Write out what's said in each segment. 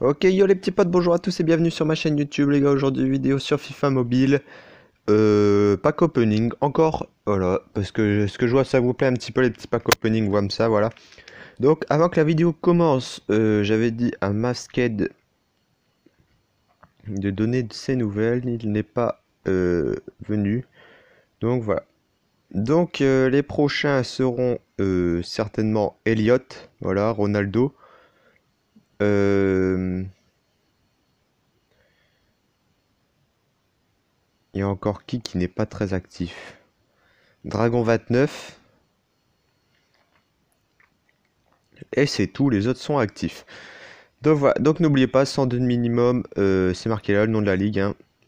Ok yo les petits potes, bonjour à tous et bienvenue sur ma chaîne YouTube les gars, aujourd'hui vidéo sur FIFA Mobile, euh, pack opening, encore, voilà, parce que ce que je vois ça vous plaît un petit peu les petits pack opening, comme ça, voilà. Donc avant que la vidéo commence, euh, j'avais dit à Masked de donner de ses nouvelles, il n'est pas euh, venu, donc voilà. Donc les prochains seront certainement Elliot, voilà, Ronaldo. Euh, Il y a encore qui qui n'est pas très actif Dragon 29. Et c'est tout, les autres sont actifs. Donc voilà, donc n'oubliez pas, 102 minimum, euh, c'est marqué là le nom de la ligue.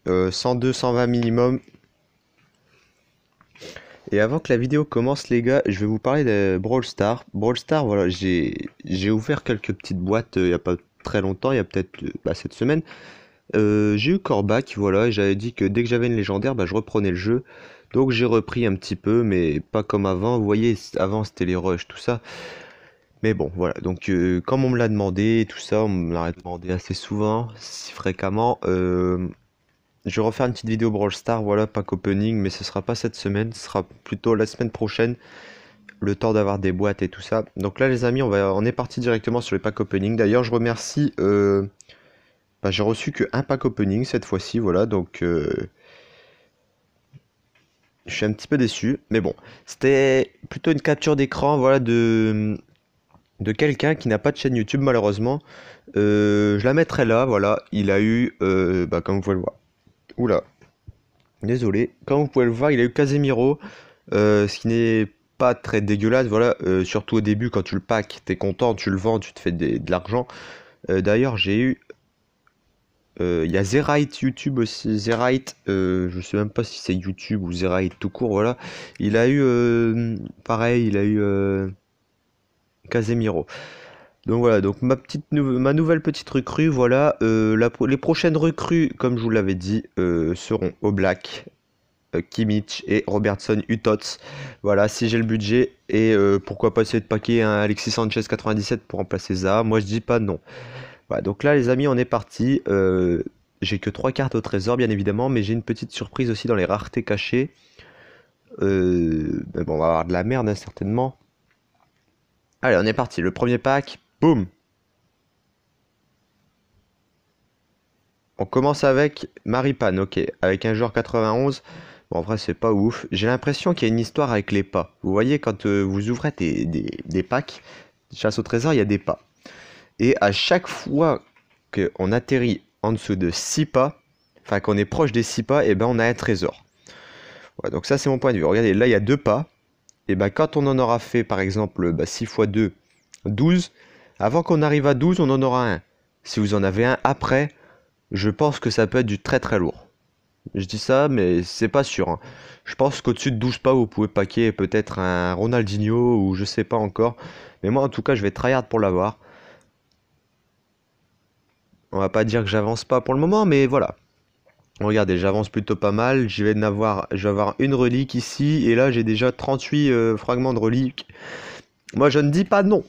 102, hein. 120 euh, minimum, et avant que la vidéo commence les gars, je vais vous parler de Brawl Stars. Brawl Stars, voilà, j'ai ouvert quelques petites boîtes euh, il n'y a pas très longtemps, il y a peut-être euh, bah, cette semaine. Euh, j'ai eu Corbac, voilà, et j'avais dit que dès que j'avais une légendaire, bah, je reprenais le jeu. Donc j'ai repris un petit peu, mais pas comme avant. Vous voyez, avant c'était les rushs, tout ça. Mais bon, voilà. Donc, comme on me l'a demandé, tout ça, on me l'a demandé assez souvent, si fréquemment, je vais refaire une petite vidéo Brawl Star, voilà, pack opening, mais ce sera pas cette semaine, ce sera plutôt la semaine prochaine, le temps d'avoir des boîtes et tout ça. Donc là les amis, on, va, on est parti directement sur les packs opening. D'ailleurs je remercie, euh, bah, j'ai reçu que un pack opening cette fois-ci, voilà, donc euh, je suis un petit peu déçu, mais bon, c'était plutôt une capture d'écran, voilà, de de quelqu'un qui n'a pas de chaîne YouTube malheureusement. Euh, je la mettrai là, voilà, il a eu, bah, comme vous pouvez le voir, Oula. Désolé. Comme vous pouvez le voir, il a eu Casemiro. Euh, ce qui n'est pas très dégueulasse. Voilà, euh, surtout au début, quand tu le packs, es content, tu le vends, tu te fais de l'argent. Euh, d'ailleurs, j'ai eu. Il y a Zerite YouTube aussi. Zerite, je sais même pas si c'est YouTube ou Zerite tout court. Voilà, il a eu. pareil, il a eu. Casemiro. Donc voilà, donc ma, petite, ma nouvelle petite recrue, voilà, euh, les prochaines recrues, comme je vous l'avais dit, euh, seront au black, euh, Kimmich et Robertson Utots. Voilà, si j'ai le budget, et pourquoi pas essayer de paquer un Alexis Sanchez 97 pour remplacer ça, moi je dis pas non. Voilà, donc là les amis, on est parti. j'ai que 3 cartes au trésor, bien évidemment, mais j'ai une petite surprise aussi dans les raretés cachées. bon, on va avoir de la merde, hein, certainement. Allez, on est parti. Le premier pack, Boum. On commence avec Maripane, ok, avec un joueur 91. Bon, en vrai, c'est pas ouf. J'ai l'impression qu'il y a une histoire avec les pas. Vous voyez, quand euh, vous ouvrez des, des, des packs, chasse au trésor, il y a des pas. Et à chaque fois qu'on atterrit en dessous de 6 pas, enfin qu'on est proche des 6 pas, et eh ben on a un trésor. Voilà donc ça c'est mon point de vue. Regardez, là il y a 2 pas. Et eh ben quand on en aura fait par exemple 6 x 2, 12, avant qu'on arrive à 12, on en aura un. Si vous en avez un après, je pense que ça peut être du très très lourd. Je dis ça, mais c'est pas sûr. Hein. Je pense qu'au-dessus de 12 pas, vous pouvez paquer peut-être un Ronaldinho ou je sais pas encore. Mais moi, en tout cas, je vais tryhard pour l'avoir. On va pas dire que j'avance pas pour le moment, mais voilà. Regardez, j'avance plutôt pas mal. Je vais, avoir, avoir une relique ici. Et là, j'ai déjà 38 euh, fragments de relique. Moi, je ne dis pas non.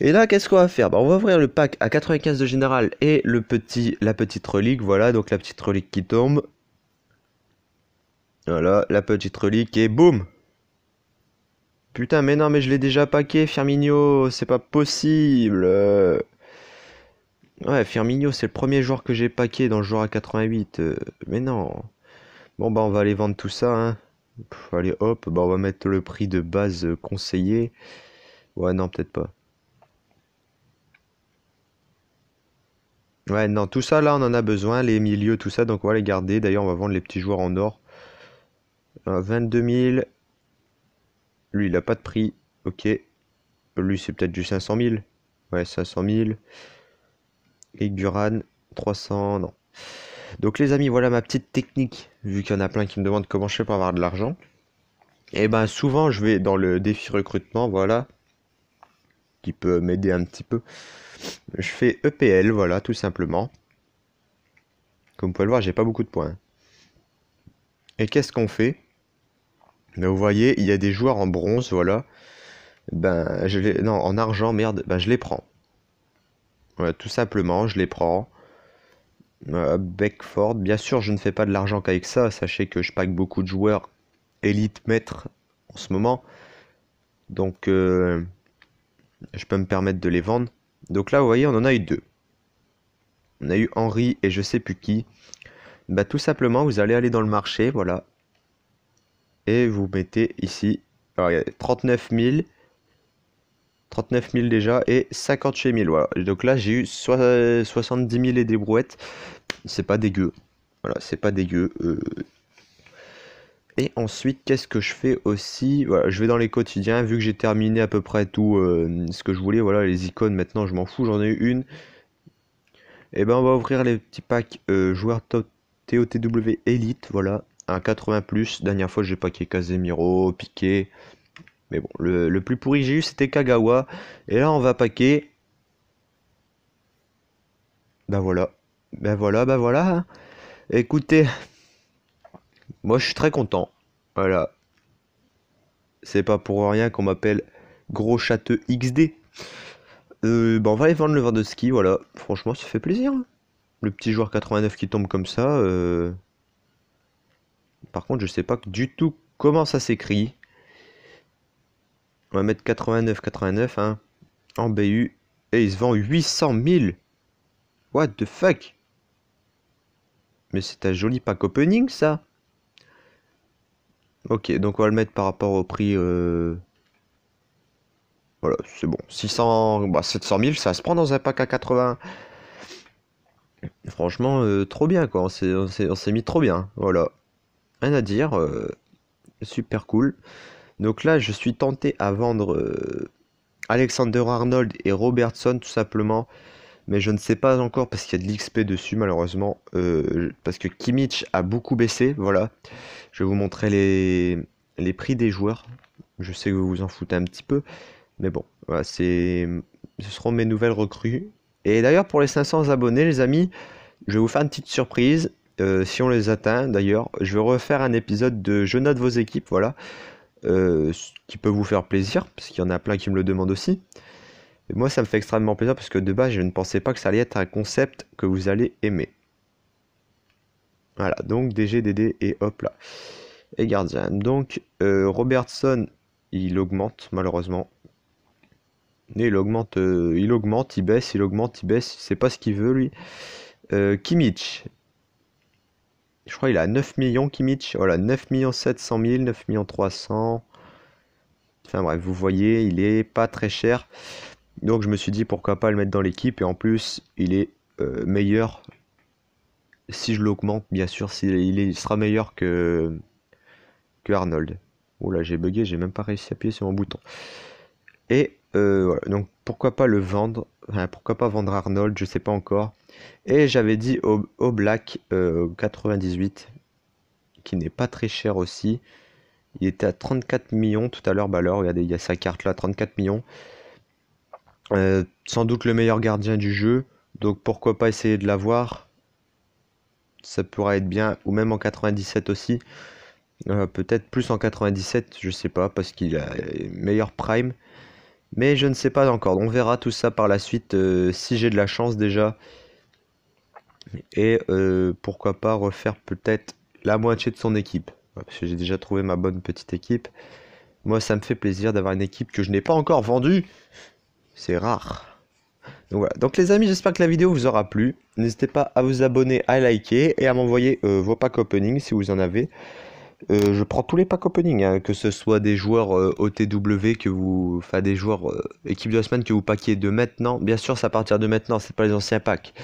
Et là, qu'est-ce qu'on va faire bah, On va ouvrir le pack à 95 de général et le petit, la petite relique. Voilà, donc la petite relique qui tombe. Voilà, la petite relique et boum Putain, mais non, mais je l'ai déjà paqué, Firmino, c'est pas possible Ouais, Firmino, c'est le premier joueur que j'ai paqué dans le joueur à 88. Euh, mais non Bon, bah, on va aller vendre tout ça, hein. allez, hop, bah, on va mettre le prix de base euh, conseillé. Ouais, non, peut-être pas. Ouais, non, tout ça là, on en a besoin, les milieux, tout ça, donc on va les garder. D'ailleurs, on va vendre les petits joueurs en or. 22 euh, 000. Lui, il a pas de prix. Ok. Lui, c'est peut-être du 500 000. Ouais, 500 000. Et Duran, 300. Non. Donc, les amis, voilà ma petite technique. Vu qu'il y en a plein qui me demandent comment je fais pour avoir de l'argent. Et eh ben, souvent, je vais dans le défi recrutement, voilà qui peut m'aider un petit peu. Je fais EPL, voilà, tout simplement. Comme vous pouvez le voir, j'ai pas beaucoup de points. Et qu'est-ce qu'on fait ben, Vous voyez, il y a des joueurs en bronze, voilà. Ben, je les... Non, en argent, merde, ben, je les prends. Voilà, tout simplement, je les prends. Euh, Beckford, bien sûr, je ne fais pas de l'argent qu'avec ça. Sachez que je pack beaucoup de joueurs élite maître en ce moment. Donc, euh, je peux me permettre de les vendre. Donc là, vous voyez, on en a eu deux. On a eu Henri et je sais plus qui. Bah, tout simplement, vous allez aller dans le marché, voilà. Et vous mettez ici, alors, a 39 000. 39 000 déjà et 50 chez 1000. Voilà. Donc là, j'ai eu 70 000 et des brouettes. C'est pas dégueu. Voilà, c'est pas dégueu. Euh, et ensuite, qu'est-ce que je fais aussi voilà, Je vais dans les quotidiens, vu que j'ai terminé à peu près tout euh, ce que je voulais. Voilà, les icônes, maintenant, je m'en fous, j'en ai eu une. Et eh ben, on va ouvrir les petits packs euh, joueurs TOTW Elite. Voilà, un 80+. Plus. Dernière fois, j'ai paqué Casemiro, Piqué. Mais bon, le, plus pourri que j'ai eu, c'était Kagawa. Et là, on va packer... Ben voilà. Ben voilà, ben voilà. Écoutez... Moi, je suis très content. Voilà. C'est pas pour rien qu'on m'appelle Gros château XD. Euh, ben, on va aller vendre le verre de ski, voilà. Franchement, ça fait plaisir. Hein. Le petit joueur 89 qui tombe comme ça. Euh. Par contre, je sais pas du tout comment ça s'écrit. On va mettre 89, 89, hein, en BU. Et il se vend 800 000. What the fuck Mais c'est un joli pack opening, ça. Ok, donc on va le mettre par rapport au prix. Euh, voilà, c'est bon. 600, 700 000, ça se prend dans un pack à 80. Franchement, euh, trop bien quoi. On s'est mis trop bien. Voilà. Rien à dire. Euh, super cool. Donc là, je suis tenté à vendre Alexander Arnold et Robertson tout simplement mais je ne sais pas encore parce qu'il y a de l'XP dessus malheureusement, euh, parce que Kimmich a beaucoup baissé, voilà. Je vais vous montrer les, prix des joueurs, je sais que vous vous en foutez un petit peu, mais bon, voilà, c'est ce seront mes nouvelles recrues. Et d'ailleurs pour les 500 abonnés les amis, je vais vous faire une petite surprise, euh, si on les atteint d'ailleurs, je vais refaire un épisode de Je note vos équipes, voilà. Euh, ce qui peut vous faire plaisir, parce qu'il y en a plein qui me le demandent aussi moi, ça me fait extrêmement plaisir parce que de base, je ne pensais pas que ça allait être un concept que vous allez aimer. Voilà, donc DGDD et hop là. Et gardien. Donc, euh, Robertson, il augmente malheureusement. il augmente, euh, il augmente, il baisse, il augmente, il baisse. C'est pas ce qu'il veut lui. Euh, Kimmich. Je crois qu'il a 9 millions Kimmich. Voilà, 9 700 000, 9 millions 300. Enfin bref, vous voyez, il est pas très cher. Donc je me suis dit pourquoi pas le mettre dans l'équipe et en plus il est euh, meilleur si je l'augmente bien sûr, il, sera meilleur que, que Arnold. Oh là j'ai bugué, j'ai même pas réussi à appuyer sur mon bouton. Et euh, voilà, donc pourquoi pas le vendre Pourquoi pas vendre Arnold Je sais pas encore. Et j'avais dit au, Black 98, euh, qui n'est pas très cher aussi. Il était à 34 millions tout à l'heure, bah alors regardez, il y a sa carte là, 34 millions. Euh, sans doute le meilleur gardien du jeu, donc pourquoi pas essayer de l'avoir Ça pourra être bien, ou même en 97 aussi. Euh, peut-être plus en 97, je sais pas, parce qu'il a meilleur prime. Mais je ne sais pas encore, on verra tout ça par la suite euh, si j'ai de la chance déjà. Et pourquoi pas refaire peut-être la moitié de son équipe. Parce que j'ai déjà trouvé ma bonne petite équipe. Moi, ça me fait plaisir d'avoir une équipe que je n'ai pas encore vendue. C'est rare. Donc voilà. Donc les amis, j'espère que la vidéo vous aura plu. N'hésitez pas à vous abonner, à liker et à m'envoyer euh, vos packs opening si vous en avez. Euh, je prends tous les packs opening, hein, que ce soit des joueurs euh, OTW que vous, enfin des joueurs équipe de la semaine que vous paquiez de maintenant. Bien sûr, ça à partir de maintenant, c'est pas les anciens packs.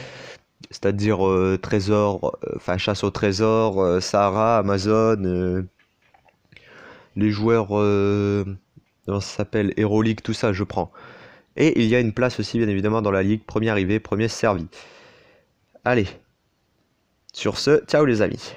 C'est-à-dire trésor, enfin chasse au trésor, Sahara, Amazon, les joueurs, comment ça s'appelle, tout ça, je prends. Et il y a une place aussi, bien évidemment, dans la ligue. Premier arrivé, premier servi. Allez. Sur ce, ciao les amis.